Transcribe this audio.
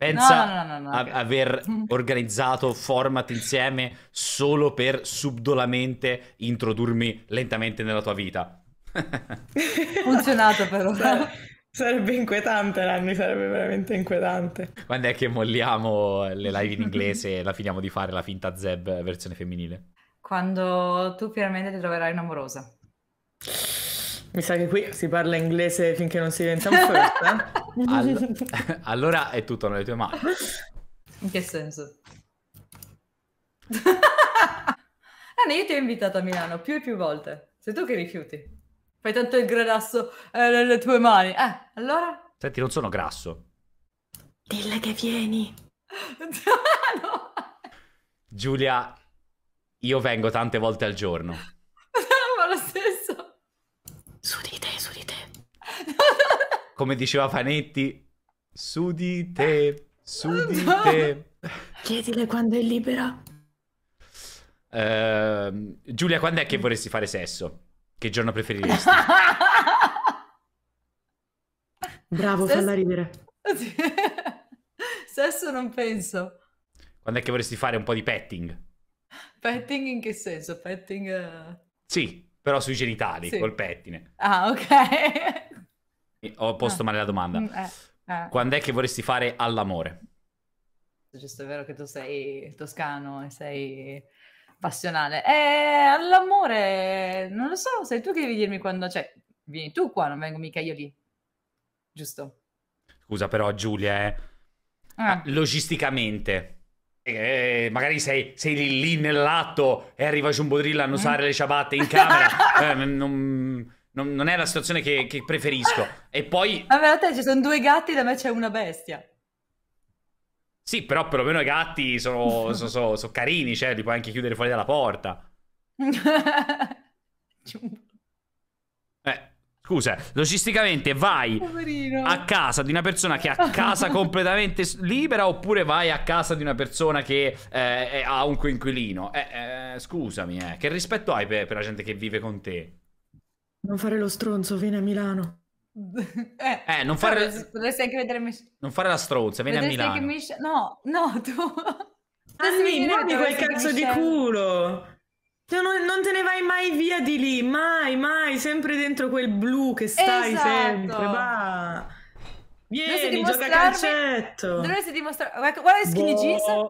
Pensa no, no, no, a- okay. aver organizzato format insieme solo per subdolamente introdurmi lentamente nella tua vita. Funzionato però. Sarebbe inquietante, Nanni, sarebbe veramente inquietante. Quando è che molliamo le live in inglese e la finiamo di fare la finta Zeb versione femminile? Quando tu finalmente ti troverai un'amorosa. Mi sa che qui si parla inglese finché non si diventa un first. Eh? All allora è tutto nelle tue mani. In che senso? Anna, ah, io ti ho invitato a Milano più e più volte. Sei tu che rifiuti. Fai tanto il grasso eh, nelle tue mani. Eh, allora? Senti, non sono grasso. Dille che vieni. no. Giulia, io vengo tante volte al giorno. Ma lo stesso. come diceva Fanetti, su di te, su di te. Chiedile quando è libera. Uh, Giulia, quando è che vorresti fare sesso? Che giorno preferiresti? Bravo, sesso... falla ridere. sesso non penso. Quando è che vorresti fare un po' di petting? Petting in che senso? Petting... Uh... Sì, però sui genitali, sì. col pettine. Ah, ok ho posto ah. male la domanda. Mm, eh, eh. Quando è che vorresti fare all'amore? Giusto, è vero che tu sei toscano e sei passionale. Eh, all'amore, non lo so, sei tu che devi dirmi quando... Cioè, vieni tu qua, non vengo mica io lì. Giusto? Scusa però Giulia, eh. ah. ah logisticamente... Eh, magari sei, sei lì, lì nell'atto e arriva Giumbodrilla a usare mm. le ciabatte in camera. eh, non non, non è la situazione che, che preferisco. E poi... Vabbè, ah, a te ci sono due gatti, da me c'è una bestia. Sì, però perlomeno i gatti sono, sono, sono, sono, carini, cioè li puoi anche chiudere fuori dalla porta. eh, scusa, logisticamente vai Poverino. a casa di una persona che ha a casa completamente libera oppure vai a casa di una persona che eh, è, ha un coinquilino? Eh, eh, scusami, eh, che rispetto hai per, per la gente che vive con te? Non fare lo stronzo, vieni a Milano. Eh, eh non fare... Però, potresti anche vedere Mich- Non fare la stronza, vieni a Milano. Mich- no, no, tu... Anni, non di quel cazzo di culo! non, non, te ne vai mai via di lì, mai, mai, sempre dentro quel blu che stai esatto. sempre, va. Vieni, dovresti gioca calcetto. Dovresti dimostrare... Guarda, guarda skinny boh. jeans.